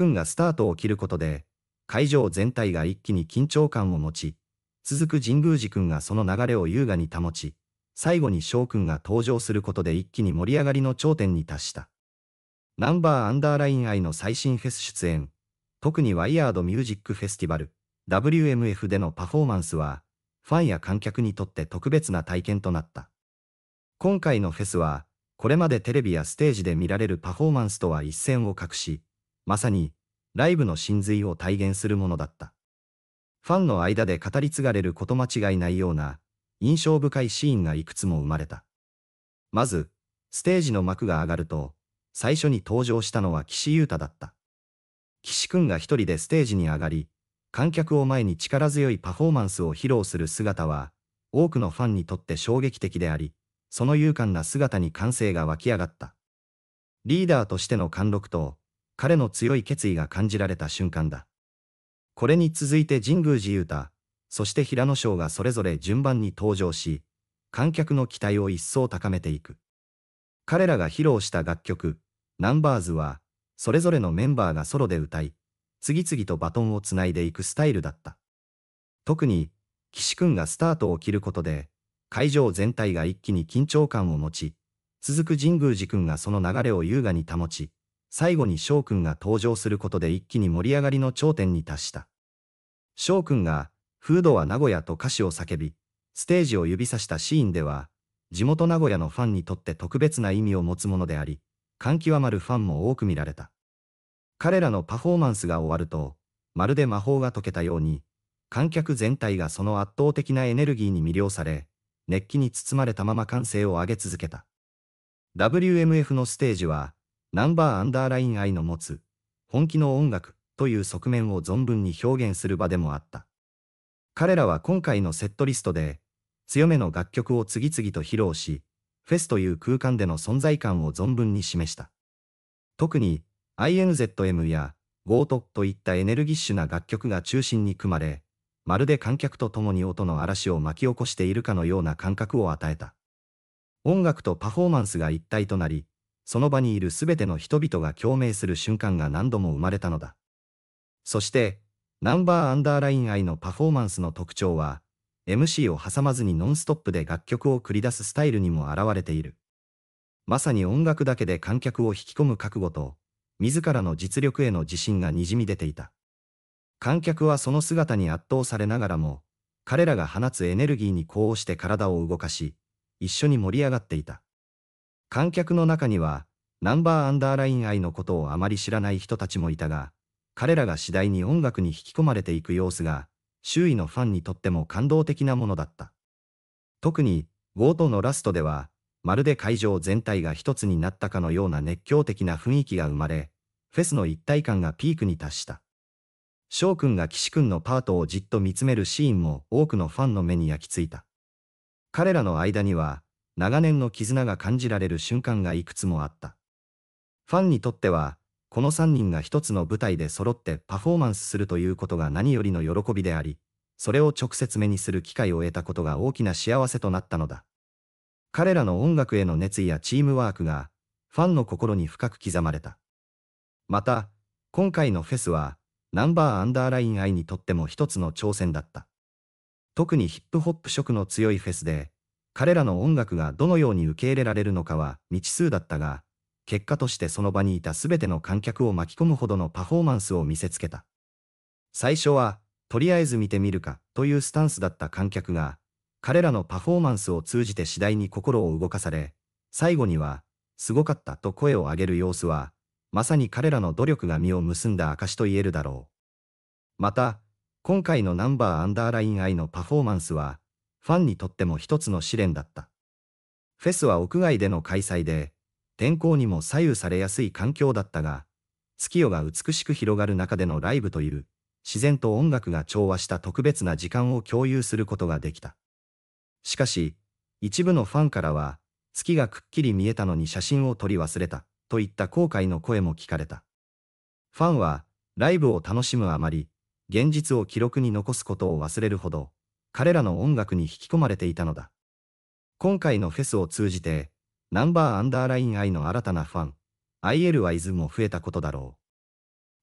君がスタートを切ることで、会場全体が一気に緊張感を持ち、続く神宮寺くんがその流れを優雅に保ち、最後に翔くんが登場することで一気に盛り上がりの頂点に達した。ナンバーアンダーライン愛の最新フェス出演、特にワイヤードミュージックフェスティバル、WMF でのパフォーマンスは、ファンや観客にとって特別な体験となった。今回のフェスは、これまでテレビやステージで見られるパフォーマンスとは一線を画し、まさに、ライブの真髄を体現するものだった。ファンの間で語り継がれること間違いないような、印象深いシーンがいくつも生まれた。まず、ステージの幕が上がると、最初に登場したのは岸優太だった。岸くんが一人でステージに上がり、観客を前に力強いパフォーマンスを披露する姿は、多くのファンにとって衝撃的であり、その勇敢な姿に歓声が湧き上がった。リーダーとしての貫禄と、彼の強い決意が感じられた瞬間だ。これに続いて神宮寺勇太、そして平野翔がそれぞれ順番に登場し、観客の期待を一層高めていく。彼らが披露した楽曲、ナンバーズは、それぞれのメンバーがソロで歌い、次々とバトンをつないでいくスタイルだった。特に、岸くんがスタートを切ることで、会場全体が一気に緊張感を持ち、続く神宮寺くんがその流れを優雅に保ち、最後に翔くんが登場することで一気に盛り上がりの頂点に達した。翔くんが、フードは名古屋と歌詞を叫び、ステージを指さしたシーンでは、地元名古屋のファンにとって特別な意味を持つものであり、感極まるファンも多く見られた。彼らのパフォーマンスが終わると、まるで魔法が解けたように、観客全体がその圧倒的なエネルギーに魅了され、熱気に包まれたまま歓声を上げ続けた。WMF のステージは、ナンバーアンダーライン愛の持つ、本気の音楽という側面を存分に表現する場でもあった。彼らは今回のセットリストで、強めの楽曲を次々と披露し、フェスという空間での存在感を存分に示した。特に、INZM や g o t といったエネルギッシュな楽曲が中心に組まれ、まるで観客と共に音の嵐を巻き起こしているかのような感覚を与えた。音楽とパフォーマンスが一体となり、その場にいるすべての人々が共鳴する瞬間が何度も生まれたのだ。そして、ナンバーアンダーライン愛のパフォーマンスの特徴は、MC を挟まずにノンストップで楽曲を繰り出すスタイルにも現れている。まさに音楽だけで観客を引き込む覚悟と、自らの実力への自信がにじみ出ていた。観客はその姿に圧倒されながらも、彼らが放つエネルギーに呼応して体を動かし、一緒に盛り上がっていた。観客の中には、ナンバーアンダーライン愛のことをあまり知らない人たちもいたが、彼らが次第に音楽に引き込まれていく様子が、周囲のファンにとっても感動的なものだった。特に、ゴートのラストでは、まるで会場全体が一つになったかのような熱狂的な雰囲気が生まれ、フェスの一体感がピークに達した。翔くんが岸くんのパートをじっと見つめるシーンも多くのファンの目に焼き付いた。彼らの間には、長年の絆が感じられる瞬間がいくつもあった。ファンにとっては、この3人が一つの舞台で揃ってパフォーマンスするということが何よりの喜びであり、それを直接目にする機会を得たことが大きな幸せとなったのだ。彼らの音楽への熱意やチームワークが、ファンの心に深く刻まれた。また、今回のフェスは、ナンバーアンダーライン愛にとっても一つの挑戦だった。特にヒップホップ色の強いフェスで、彼らの音楽がどのように受け入れられるのかは未知数だったが、結果としてその場にいた全ての観客を巻き込むほどのパフォーマンスを見せつけた。最初は、とりあえず見てみるかというスタンスだった観客が、彼らのパフォーマンスを通じて次第に心を動かされ、最後には、すごかったと声を上げる様子は、まさに彼らの努力が実を結んだ証と言えるだろう。また、今回のナンバーアンダーライン I のパフォーマンスは、ファンにとっても一つの試練だった。フェスは屋外での開催で、天候にも左右されやすい環境だったが、月夜が美しく広がる中でのライブという、自然と音楽が調和した特別な時間を共有することができた。しかし、一部のファンからは、月がくっきり見えたのに写真を撮り忘れた、といった後悔の声も聞かれた。ファンは、ライブを楽しむあまり、現実を記録に残すことを忘れるほど、彼らの音楽に引き込まれていたのだ。今回のフェスを通じて、ナンバーアンダーライン愛の新たなファン、ILYZ も増えたことだろう。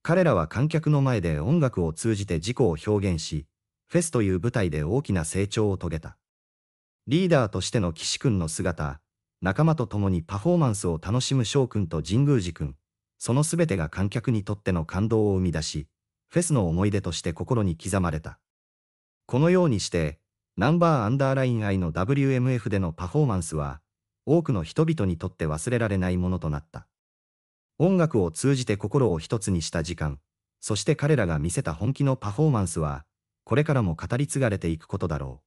彼らは観客の前で音楽を通じて自己を表現し、フェスという舞台で大きな成長を遂げた。リーダーとしての岸くんの姿、仲間と共にパフォーマンスを楽しむ翔くんと神宮寺くん、その全てが観客にとっての感動を生み出し、フェスの思い出として心に刻まれた。このようにして、ナンバーアンダーライン I の WMF でのパフォーマンスは、多くの人々にとって忘れられないものとなった。音楽を通じて心を一つにした時間、そして彼らが見せた本気のパフォーマンスは、これからも語り継がれていくことだろう。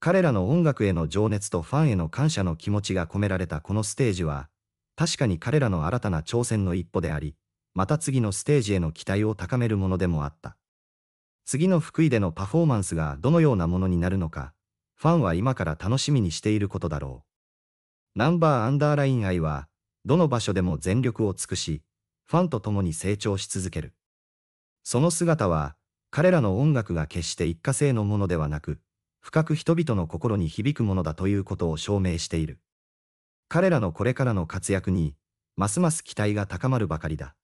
彼らの音楽への情熱とファンへの感謝の気持ちが込められたこのステージは、確かに彼らの新たな挑戦の一歩であり、また次のステージへの期待を高めるものでもあった。次の福井でのパフォーマンスがどのようなものになるのか、ファンは今から楽しみにしていることだろう。ナンバーアンダーライン愛は、どの場所でも全力を尽くし、ファンと共に成長し続ける。その姿は、彼らの音楽が決して一過性のものではなく、深く人々の心に響くものだということを証明している。彼らのこれからの活躍に、ますます期待が高まるばかりだ。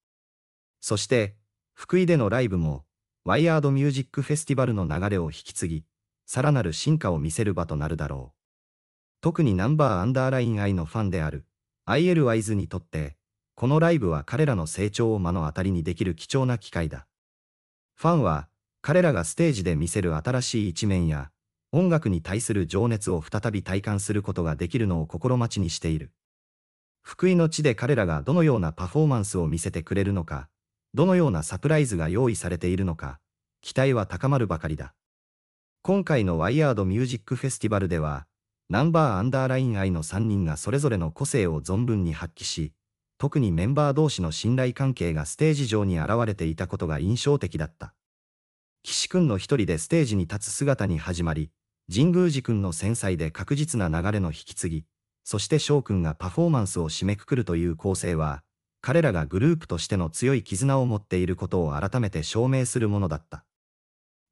そして、福井でのライブも、ワイヤードミュージックフェスティバルの流れを引き継ぎ、さらなる進化を見せる場となるだろう。特にナンバーアンダーライン愛のファンである ILYZ にとって、このライブは彼らの成長を目の当たりにできる貴重な機会だ。ファンは彼らがステージで見せる新しい一面や音楽に対する情熱を再び体感することができるのを心待ちにしている。福井の地で彼らがどのようなパフォーマンスを見せてくれるのか、どのようなサプライズが用意されているのか、期待は高まるばかりだ。今回のワイヤードミュージックフェスティバルでは、ナンバーアンダーライン愛の3人がそれぞれの個性を存分に発揮し、特にメンバー同士の信頼関係がステージ上に現れていたことが印象的だった。岸くんの一人でステージに立つ姿に始まり、神宮寺くんの繊細で確実な流れの引き継ぎ、そして翔くんがパフォーマンスを締めくくるという構成は、彼らがグループとしての強い絆を持っていることを改めて証明するものだった。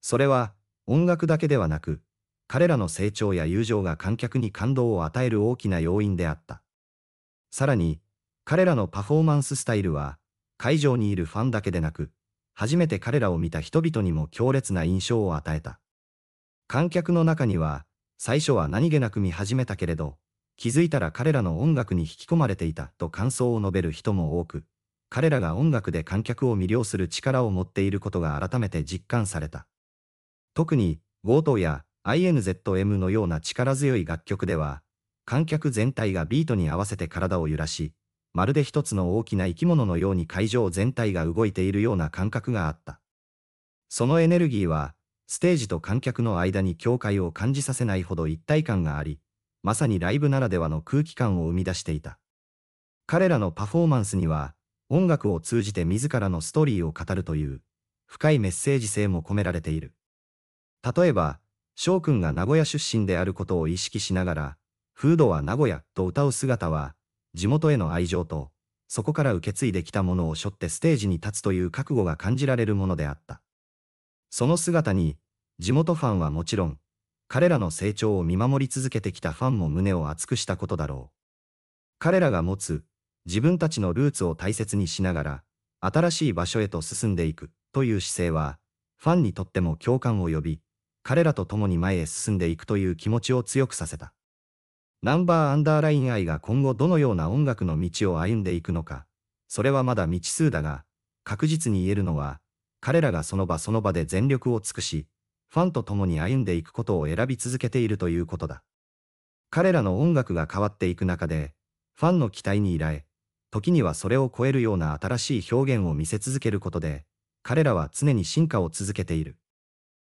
それは、音楽だけではなく、彼らの成長や友情が観客に感動を与える大きな要因であった。さらに、彼らのパフォーマンススタイルは、会場にいるファンだけでなく、初めて彼らを見た人々にも強烈な印象を与えた。観客の中には、最初は何気なく見始めたけれど、気づいたら彼らの音楽に引き込まれていたと感想を述べる人も多く、彼らが音楽で観客を魅了する力を持っていることが改めて実感された。特に、g o t や INZM のような力強い楽曲では、観客全体がビートに合わせて体を揺らし、まるで一つの大きな生き物のように会場全体が動いているような感覚があった。そのエネルギーは、ステージと観客の間に境界を感じさせないほど一体感があり、まさにライブならではの空気感を生み出していた。彼らのパフォーマンスには、音楽を通じて自らのストーリーを語るという、深いメッセージ性も込められている。例えば、翔くんが名古屋出身であることを意識しながら、フードは名古屋と歌う姿は、地元への愛情と、そこから受け継いできたものを背負ってステージに立つという覚悟が感じられるものであった。その姿に、地元ファンはもちろん、彼らの成長を見守り続けてきたファンも胸を熱くしたことだろう。彼らが持つ、自分たちのルーツを大切にしながら、新しい場所へと進んでいくという姿勢は、ファンにとっても共感を呼び、彼らと共に前へ進んでいくという気持ちを強くさせた。ナンバーアンダーライン愛が今後どのような音楽の道を歩んでいくのか、それはまだ未知数だが、確実に言えるのは、彼らがその場その場で全力を尽くし、ファンと共に歩んでいくことを選び続けているということだ。彼らの音楽が変わっていく中で、ファンの期待に依頼、時にはそれを超えるような新しい表現を見せ続けることで、彼らは常に進化を続けている。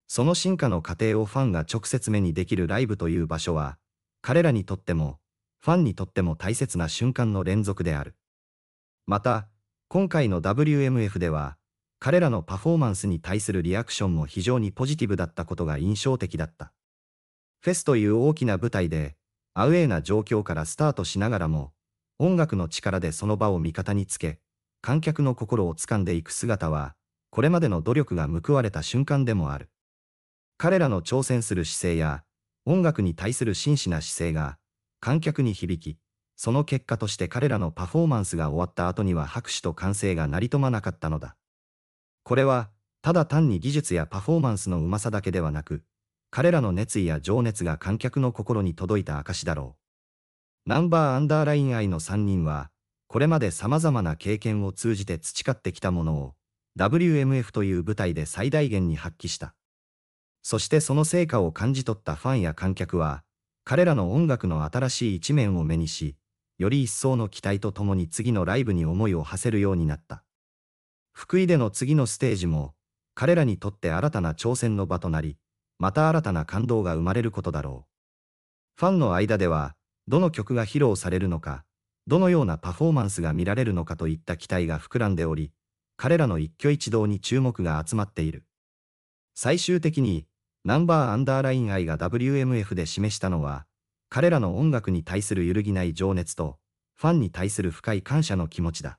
その進化の過程をファンが直接目にできるライブという場所は、彼らにとっても、ファンにとっても大切な瞬間の連続である。また、今回の WMF では、彼らのパフォーマンスに対するリアクションも非常にポジティブだったことが印象的だった。フェスという大きな舞台で、アウェーな状況からスタートしながらも、音楽の力でその場を味方につけ、観客の心を掴んでいく姿は、これまでの努力が報われた瞬間でもある。彼らの挑戦する姿勢や、音楽に対する真摯な姿勢が、観客に響き、その結果として彼らのパフォーマンスが終わった後には拍手と歓声が成り止まなかったのだ。これは、ただ単に技術やパフォーマンスのうまさだけではなく、彼らの熱意や情熱が観客の心に届いた証だろう。ナンバーアンダーライン愛の3人は、これまで様々な経験を通じて培ってきたものを、WMF という舞台で最大限に発揮した。そしてその成果を感じ取ったファンや観客は、彼らの音楽の新しい一面を目にし、より一層の期待とともに次のライブに思いを馳せるようになった。福井での次のステージも、彼らにとって新たな挑戦の場となり、また新たな感動が生まれることだろう。ファンの間では、どの曲が披露されるのか、どのようなパフォーマンスが見られるのかといった期待が膨らんでおり、彼らの一挙一動に注目が集まっている。最終的に、ナンバーアンダーライン愛が WMF で示したのは、彼らの音楽に対する揺るぎない情熱と、ファンに対する深い感謝の気持ちだ。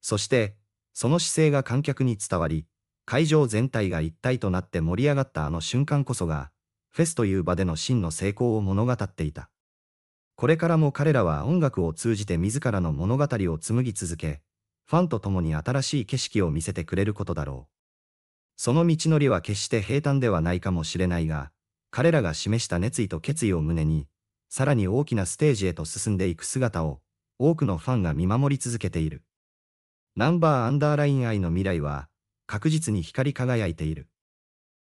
そして、その姿勢が観客に伝わり、会場全体が一体となって盛り上がったあの瞬間こそが、フェスという場での真の成功を物語っていた。これからも彼らは音楽を通じて自らの物語を紡ぎ続け、ファンと共に新しい景色を見せてくれることだろう。その道のりは決して平坦ではないかもしれないが、彼らが示した熱意と決意を胸に、さらに大きなステージへと進んでいく姿を、多くのファンが見守り続けている。ナンバーアンダーライン愛の未来は確実に光り輝いている。